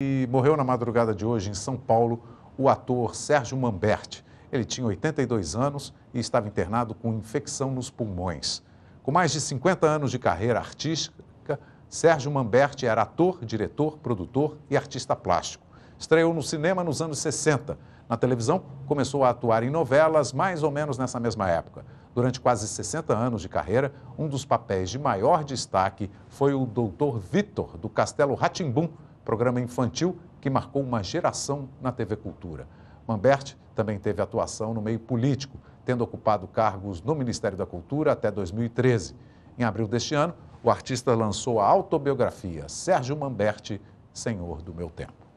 E morreu na madrugada de hoje em São Paulo o ator Sérgio Mamberti. Ele tinha 82 anos e estava internado com infecção nos pulmões. Com mais de 50 anos de carreira artística, Sérgio Mamberti era ator, diretor, produtor e artista plástico. Estreou no cinema nos anos 60. Na televisão, começou a atuar em novelas mais ou menos nessa mesma época. Durante quase 60 anos de carreira, um dos papéis de maior destaque foi o Doutor Vitor, do Castelo Ratimbum, programa infantil que marcou uma geração na TV Cultura. Mambert também teve atuação no meio político, tendo ocupado cargos no Ministério da Cultura até 2013. Em abril deste ano, o artista lançou a autobiografia Sérgio Mambert, Senhor do Meu Tempo.